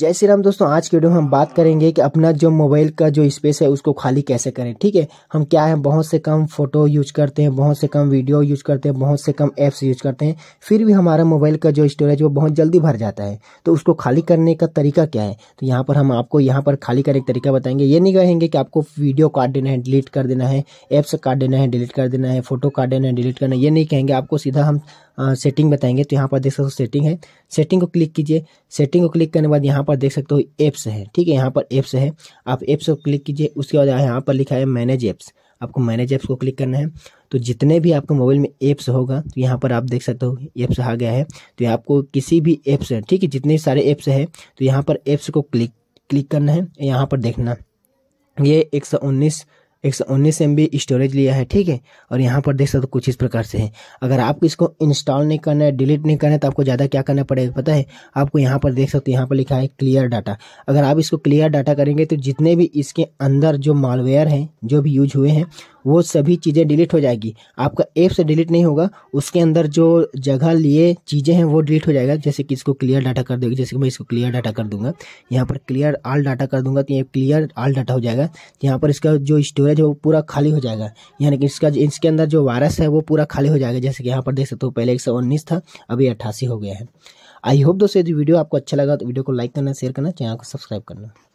जय श्री राम दोस्तों आज के वीडियो में हम बात करेंगे कि अपना जो मोबाइल का जो स्पेस है उसको खाली कैसे करें ठीक है हम क्या है बहुत से कम फोटो यूज करते हैं बहुत से कम वीडियो यूज करते हैं बहुत से कम ऐप्स यूज करते हैं फिर भी हमारा मोबाइल का जो स्टोरेज वो बहुत जल्दी भर जाता है तो उसको खाली करने का तरीका क्या है तो यहाँ पर हम आपको यहाँ पर खाली करने का तरीका बताएंगे ये नहीं कहेंगे कि आपको वीडियो काट देना है डिलीट कर देना है एप्स काट देना है डिलीट कर देना है फोटो काट देना है डिलीट करना है ये नहीं कहेंगे आपको सीधा हम सेटिंग बताएंगे तो यहाँ पर देख सकते हो सेटिंग है सेटिंग को क्लिक कीजिए सेटिंग को क्लिक करने के बाद यहाँ पर देख सकते हो एप्स है ठीक है यहाँ पर एप्स है आप एप्स को क्लिक कीजिए उसके बाद यहाँ पर लिखा है मैनेज एप्स आपको मैनेज एप्स को क्लिक करना है तो जितने भी आपके मोबाइल में ऐप्स होगा तो यहाँ पर आप देख सकते हो ऐप्स आ गया है तो आपको किसी भी एप्स है ठीक है जितने सारे ऐप्स है तो यहाँ पर एप्स को क्लिक क्लिक करना है यहाँ पर देखना ये एक सौ उन्नीस एक सौ उन्नीस एम बी स्टोरेज लिया है ठीक है और यहाँ पर देख सकते हो कुछ इस प्रकार से है अगर आपको इसको इंस्टॉल नहीं करना है डिलीट नहीं करना है तो आपको ज़्यादा क्या करना पड़ेगा पता है आपको यहाँ पर देख सकते हो यहाँ पर लिखा है क्लियर डाटा अगर आप इसको क्लियर डाटा करेंगे तो जितने भी इसके अंदर जो मालवेयर हैं जो भी यूज हुए हैं वो सभी चीज़ें डिलीट हो जाएगी आपका ऐप से डिलीट नहीं होगा उसके अंदर जो जगह लिए चीज़ें हैं वो डिलीट हो जाएगा जैसे कि इसको क्लियर डाटा कर देगी जैसे कि मैं इसको क्लियर डाटा कर दूंगा यहाँ पर क्लियर आल डाटा कर दूंगा तो ये क्लियर आल डाटा हो जाएगा यहाँ पर इसका जो स्टोरेज है वो पूरा खाली हो जाएगा यानी कि इसका इसके अंदर जो वायरस है वो पूरा खाली हो जाएगा जैसे कि यहाँ पर देख सकते हो पहले एक था अभी अट्ठासी हो गया है आई होप दोस्तों यदि वीडियो आपको अच्छा लगा तो वीडियो को लाइक करना शेयर करना चैनल को सब्सक्राइब करना